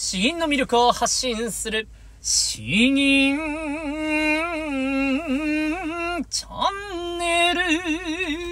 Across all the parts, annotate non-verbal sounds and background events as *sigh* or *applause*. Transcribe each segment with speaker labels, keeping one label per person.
Speaker 1: 死因の魅力を発信する、死因チャンネル。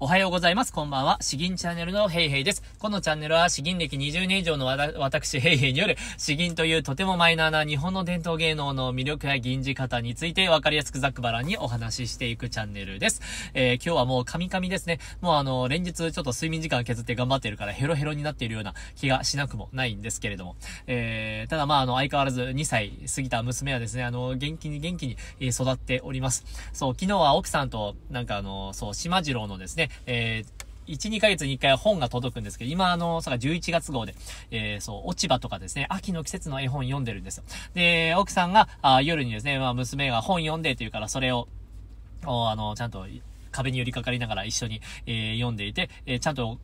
Speaker 1: おはようございます。こんばんは。詩吟チャンネルのヘイヘイです。このチャンネルは詩吟歴20年以上のわ私ヘイヘイによる詩吟というとてもマイナーな日本の伝統芸能の魅力や銀字方についてわかりやすくざっくばらにお話ししていくチャンネルです。えー、今日はもうカミカミですね。もうあの、連日ちょっと睡眠時間削って頑張ってるからヘロヘロになっているような気がしなくもないんですけれども。えー、ただまああの、相変わらず2歳過ぎた娘はですね、あの、元気に元気に育っております。そう、昨日は奥さんとなんかあの、そう、島次郎のですね、えー1、2ヶ月に1回本が届くんですけど、今あの、さが11月号で、えー、そう、落ち葉とかですね、秋の季節の絵本読んでるんですよ。で、奥さんが、あ夜にですね、まあ娘が本読んでって言うから、それを、おあの、ちゃんと、壁に寄りかかりながら一緒に、えー、読んでいて、えー、ちゃんと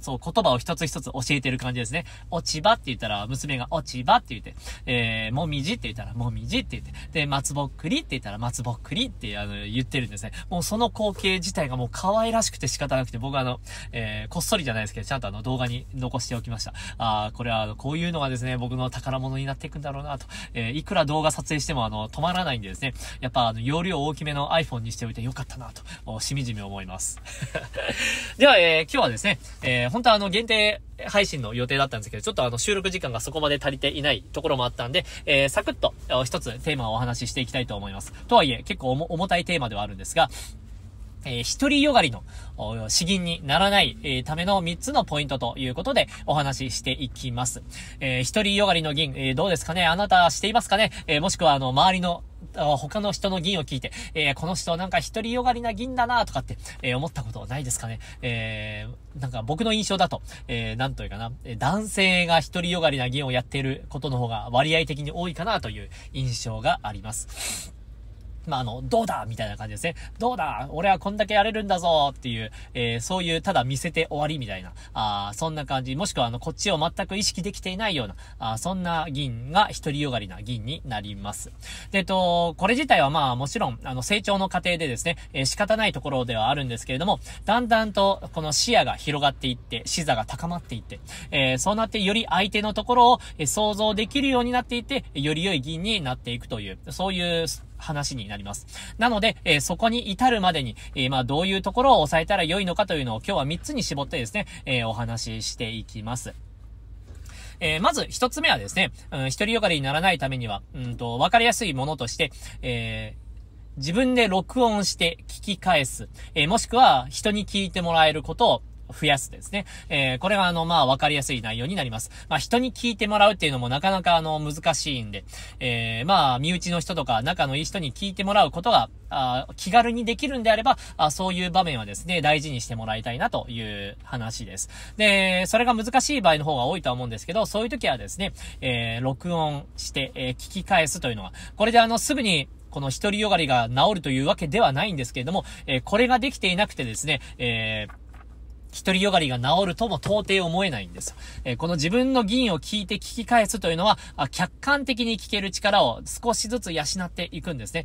Speaker 1: そう、言葉を一つ一つ教えてる感じですね。落ち葉って言ったら、娘が落ち葉って言って、えー、もみじって言ったら、もみじって言って、で、松ぼっくりって言ったら、松ぼっくりって、あの、言ってるんですね。もうその光景自体がもう可愛らしくて仕方なくて、僕はあの、えー、こっそりじゃないですけど、ちゃんとあの、動画に残しておきました。あー、これは、あの、こういうのがですね、僕の宝物になっていくんだろうなと。えー、いくら動画撮影しても、あの、止まらないんでですね、やっぱ、あの、容量大きめの iPhone にしておいてよかったなと、しみじみ思います。*laughs* では、えー、今日はですね、えーえー、本当はあの限定配信の予定だったんですけど、ちょっとあの収録時間がそこまで足りていないところもあったんで、えー、サクッと一つテーマをお話ししていきたいと思います。とはいえ、結構重たいテーマではあるんですが、えー、一人よがりの死銀にならない、えー、ための3つのポイントということでお話ししていきます。えー、一人よがりの銀、えー、どうですかねあなたしていますかねえー、もしくはあの、周りの他の人の銀を聞いて、えー、この人なんか独りよがりな銀だなとかって、えー、思ったことないですかね。えー、なんか僕の印象だと、えー、なんというかな、男性が独りよがりな銀をやっていることの方が割合的に多いかなという印象があります。まあ、あの、どうだみたいな感じですね。どうだ俺はこんだけやれるんだぞっていう、えー、そういう、ただ見せて終わりみたいな、あそんな感じ。もしくは、あの、こっちを全く意識できていないような、あそんな銀が一人よがりな銀になります。で、と、これ自体はまあ、もちろん、あの、成長の過程でですね、えー、仕方ないところではあるんですけれども、だんだんと、この視野が広がっていって、視座が高まっていって、えー、そうなってより相手のところを、え想像できるようになっていて、より良い銀になっていくという、そういう、話になります。なので、えー、そこに至るまでに、えー、まあ、どういうところを抑えたら良いのかというのを今日は3つに絞ってですね、えー、お話ししていきます。えー、まず1つ目はですね、うん、一人よがりにならないためには、うんと、わかりやすいものとして、えー、自分で録音して聞き返す。えー、もしくは人に聞いてもらえることを増やすですね。えー、これがあの、まあ、わかりやすい内容になります。まあ、人に聞いてもらうっていうのもなかなかあの、難しいんで、えー、まあ、身内の人とか仲のいい人に聞いてもらうことが、あ気軽にできるんであればあ、そういう場面はですね、大事にしてもらいたいなという話です。で、それが難しい場合の方が多いとは思うんですけど、そういう時はですね、えー、録音して、えー、聞き返すというのは、これであの、すぐにこの一人よがりが治るというわけではないんですけれども、えー、これができていなくてですね、えー独りよがりが治るとも到底思えないんです。えこの自分の議員を聞いて聞き返すというのは、客観的に聞ける力を少しずつ養っていくんですね。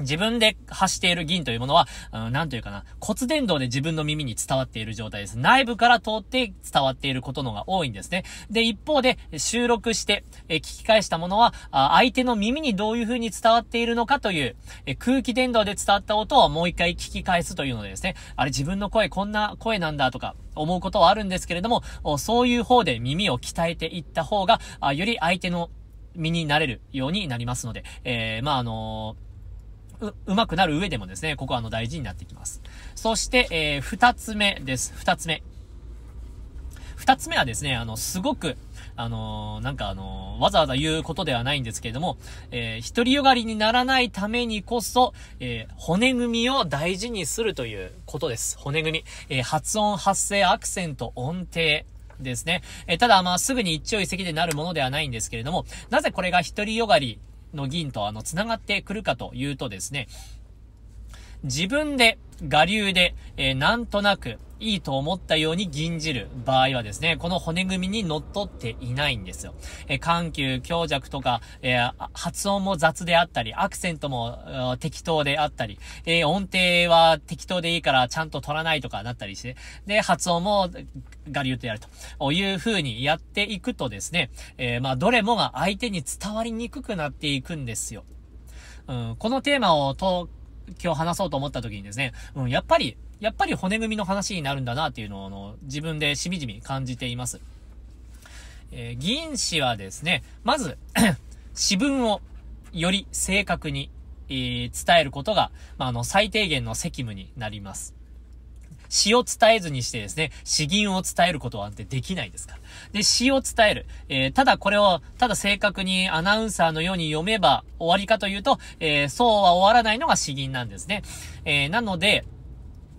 Speaker 1: 自分で発している銀というものは、うん、なんというかな、骨伝導で自分の耳に伝わっている状態です。内部から通って伝わっていることのが多いんですね。で、一方で、収録して、え聞き返したものは、あ相手の耳にどういう風に伝わっているのかという、え空気伝導で伝わった音をもう一回聞き返すというのでですね、あれ自分の声こんな声なんだとか、思うことはあるんですけれども、そういう方で耳を鍛えていった方が、あより相手の身になれるようになりますので、えー、まあ、あのーう、うまくなる上でもですね、ここはあの大事になってきます。そして、えー、二つ目です。二つ目。二つ目はですね、あの、すごく、あのー、なんかあのー、わざわざ言うことではないんですけれども、えー、一人よがりにならないためにこそ、えー、骨組みを大事にするということです。骨組み。えー、発音、発声、アクセント、音程。ですね。えー、ただ、まあ、すぐに一朝一夕でなるものではないんですけれども、なぜこれが一人よがりの銀とあの、繋がってくるかというとですね、自分で、我流で、えー、なんとなく、いいと思ったように吟じる場合はですね、この骨組みに則っっていないんですよ。えー、緩急、強弱とか、えー、発音も雑であったり、アクセントも適当であったり、えー、音程は適当でいいからちゃんと取らないとかなったりして、で、発音もガリュッとやるという風にやっていくとですね、えまあ、どれもが相手に伝わりにくくなっていくんですよ。うん、このテーマをと、今日話そうと思った時にですね、うん、やっぱり、やっぱり骨組みの話になるんだなっていうのをの自分でしみじみ感じています。えー、議員氏はですね、まず私文 *clears throat* をより正確に、えー、伝えることが、まあ、あの、最低限の責務になります。詩を伝えずにしてですね、詩吟を伝えることはできないですから。で、詩を伝える。えー、ただこれを、ただ正確にアナウンサーのように読めば終わりかというと、えー、そうは終わらないのが詩吟なんですね。えー、なので、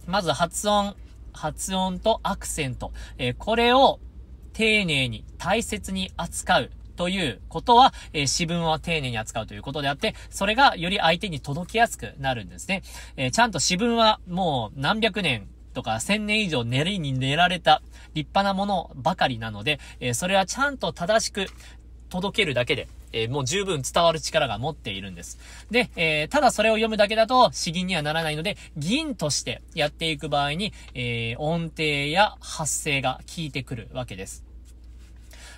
Speaker 1: まず発音、発音とアクセント。えー、これを丁寧に、大切に扱う。ということは、えー、詩文は丁寧に扱うということであって、それがより相手に届きやすくなるんですね。えー、ちゃんと詩文はもう何百年とか1000年以上練りに練られた立派なものばかりなので、えー、それはちゃんと正しく、届けるだけで、えー、もう十分伝わる力が持っているんです。で、えー、ただそれを読むだけだと詩吟にはならないので、銀としてやっていく場合に、えー、音程や発声が効いてくるわけです。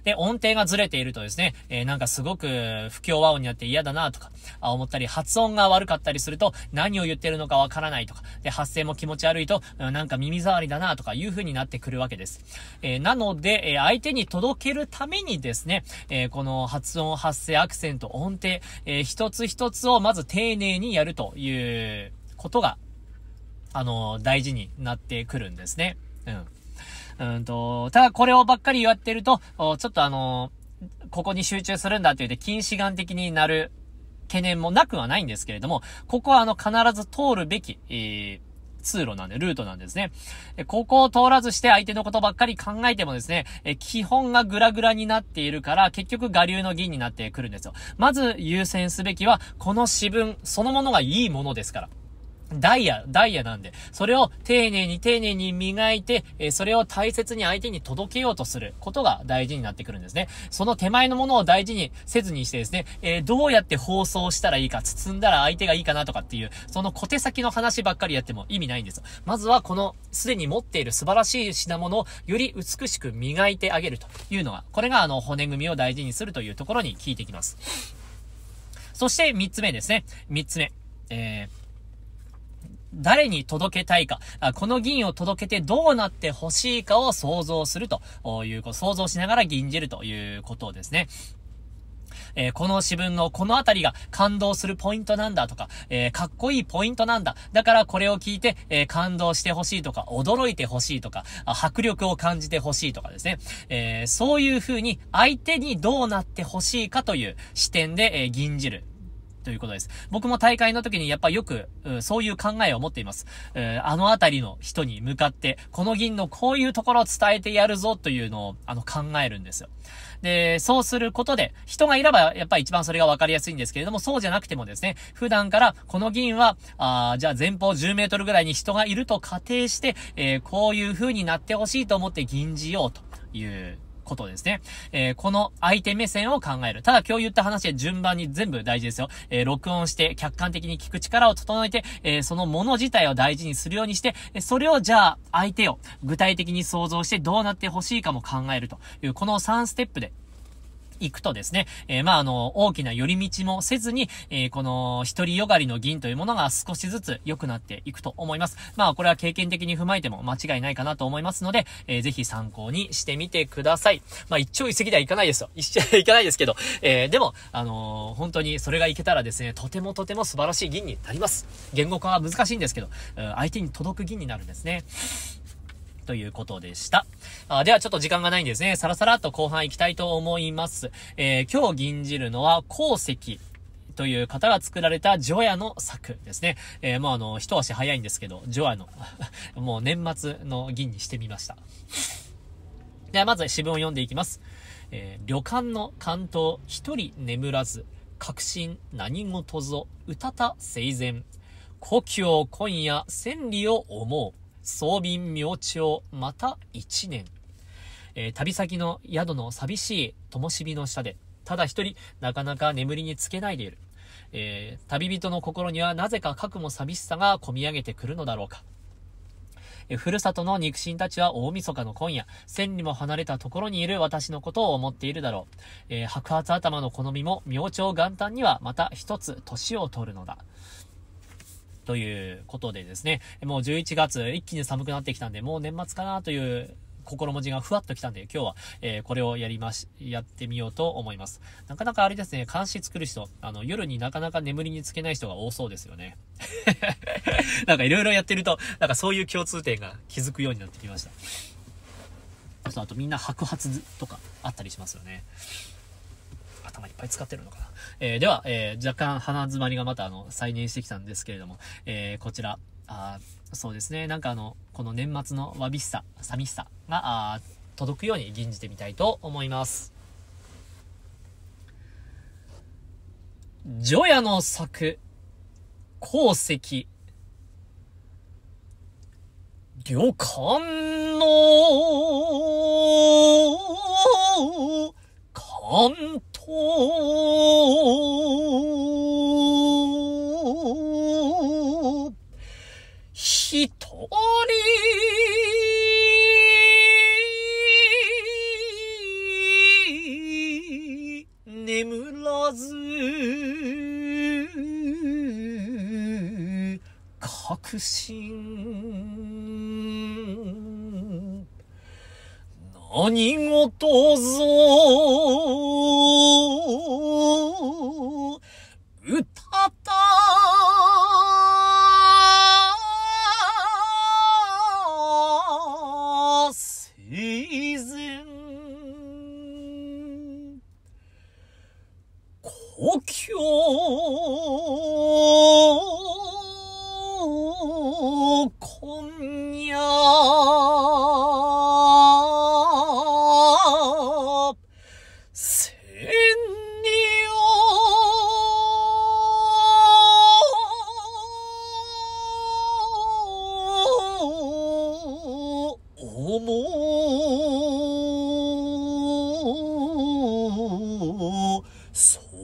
Speaker 1: で、音程がずれているとですね、えー、なんかすごく不協和音になって嫌だなとか、あ、思ったり、発音が悪かったりすると、何を言ってるのかわからないとか、で、発声も気持ち悪いと、なんか耳障りだなとかいう風になってくるわけです。えー、なので、えー、相手に届けるためにですね、えこの発音、発声、アクセント、音程、え一つ一つをまず丁寧にやるということが、あの、大事になってくるんですね。うん。うんと、ただこれをばっかり言わってると、ちょっとあのー、ここに集中するんだって言って近視眼的になる懸念もなくはないんですけれども、ここはあの、必ず通るべき、えー通路なんで、ルートなんですね。ここを通らずして相手のことばっかり考えてもですね、え、基本がグラグラになっているから、結局我流の銀になってくるんですよ。まず優先すべきは、この私文そのものがいいものですから。ダイヤ、ダイヤなんで、それを丁寧に丁寧に磨いて、えそれを大切に相手に届けようとすることが大事になってくるんですね。その手前のものを大事にせずにしてですね、えー、どうやって放送したらいいか、包んだら相手がいいかなとかっていう、その小手先の話ばっかりやっても意味ないんですよ。まずはこの、すでに持っている素晴らしい品物をより美しく磨いてあげるというのが、これがあの、骨組みを大事にするというところに効いてきます。そして3つ目ですね。3つ目。えー誰に届けたいか、この銀を届けてどうなって欲しいかを想像するということ、想像しながら吟じるということですね。えー、この自分のこのあたりが感動するポイントなんだとか、えー、かっこいいポイントなんだ。だからこれを聞いて、えー、感動してほしいとか、驚いてほしいとか、迫力を感じてほしいとかですね。えそういう風に相手にどうなってほしいかという視点で、えー、吟じる。ということです。僕も大会の時にやっぱよく、うそういう考えを持っています。えあのあたりの人に向かって、この銀のこういうところを伝えてやるぞというのを、あの、考えるんですよ。で、そうすることで、人がいればやっぱり一番それが分かりやすいんですけれども、そうじゃなくてもですね、普段からこの銀は、あじゃあ前方10メートルぐらいに人がいると仮定して、えー、こういう風になってほしいと思って銀じようということですね。えー、この相手目線を考える。ただ今日言った話は順番に全部大事ですよ。えー、録音して、客観的に聞く力を整えて、えー、そのもの自体を大事にするようにして、それをじゃあ相手を具体的に想像してどうなってほしいかも考えるという、この3ステップで行くとですね、えー、まあ、あの、大きな寄り道もせずに、えー、この、一人よがりの銀というものが少しずつ良くなっていくと思います。まあ、これは経験的に踏まえても間違いないかなと思いますので、えー、ぜひ参考にしてみてください。まあ、一朝一夕ではいかないですよ。一朝いかないですけど、えー、でも、あのー、本当にそれがいけたらですね、とてもとても素晴らしい銀になります。言語化は難しいんですけど、相手に届く銀になるんですね。ということでした。あではちょっと時間がないんですね。さらさらっと後半行きたいと思います。えー、今日吟じるのは、鉱石。という方が作られた除夜の作ですね。えー、もうあの、一足早いんですけど、除夜の *laughs* もう年末の銀にしてみました。ではまず詩文を読んでいきます。えー、旅館の関東一人眠らず、確信何事ぞ、うたた生前。故郷今夜千里を思う。装備明朝、また一年。えー、旅先の宿の寂しい灯火の下で、ただ一人、なかなか眠りにつけないでいる。えー、旅人の心にはなぜか核も寂しさが込み上げてくるのだろうか。えー、ふるさとの肉親たちは大晦日の今夜、千里も離れたところにいる私のことを思っているだろう。えー、白髪頭の好みも明朝元旦にはまた一つ年を取るのだ。ということでですね、もう11月、一気に寒くなってきたんで、もう年末かなという心持ちがふわっときたんで、今日は、えー、これをやりまし、やってみようと思います。なかなかあれですね、監視作る人、あの、夜になかなか眠りにつけない人が多そうですよね。*laughs* なんかいろいろやってると、なんかそういう共通点が気づくようになってきました。あと、あとみんな白髪とかあったりしますよね。頭いっぱい使ってるのかな。えー、では、えー、若干鼻詰まりがまたあの、再燃してきたんですけれども、えー、こちら、あそうですね、なんかあの、この年末のわびしさ、寂しさが、あ届くように吟じてみたいと思います。除夜の作、功績、旅館の、関と、一人、眠らず、確信。何事ぞ、うたた、生前、故郷、今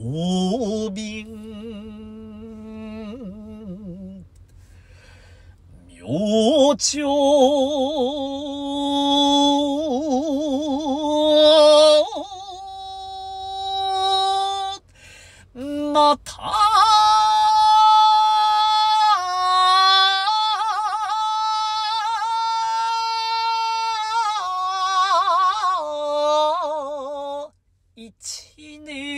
Speaker 1: 瓶明朝また一年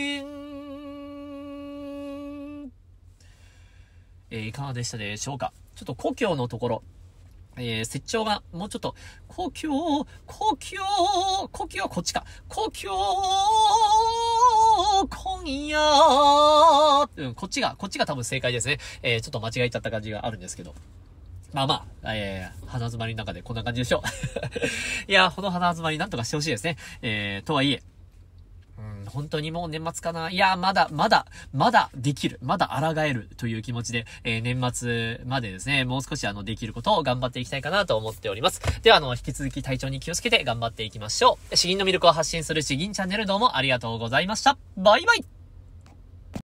Speaker 1: えー、いかがでしたでしょうかちょっと故郷のところ、えー、置教が、もうちょっと、故郷、故郷、故郷、こっちか、故郷、今夜、うん、こっちが、こっちが多分正解ですね。えー、ちょっと間違えちゃった感じがあるんですけど。まあまあ、えー、鼻詰まりの中でこんな感じでしょう。*laughs* いや、この鼻詰まりなんとかしてほしいですね。えー、とはいえ、本当にもう年末かないや、まだ、まだ、まだできる。まだ抗えるという気持ちで、えー、年末までですね、もう少しあの、できることを頑張っていきたいかなと思っております。では、あの、引き続き体調に気をつけて頑張っていきましょう。詩吟の魅力を発信する詩吟チャンネルどうもありがとうございました。バイバイ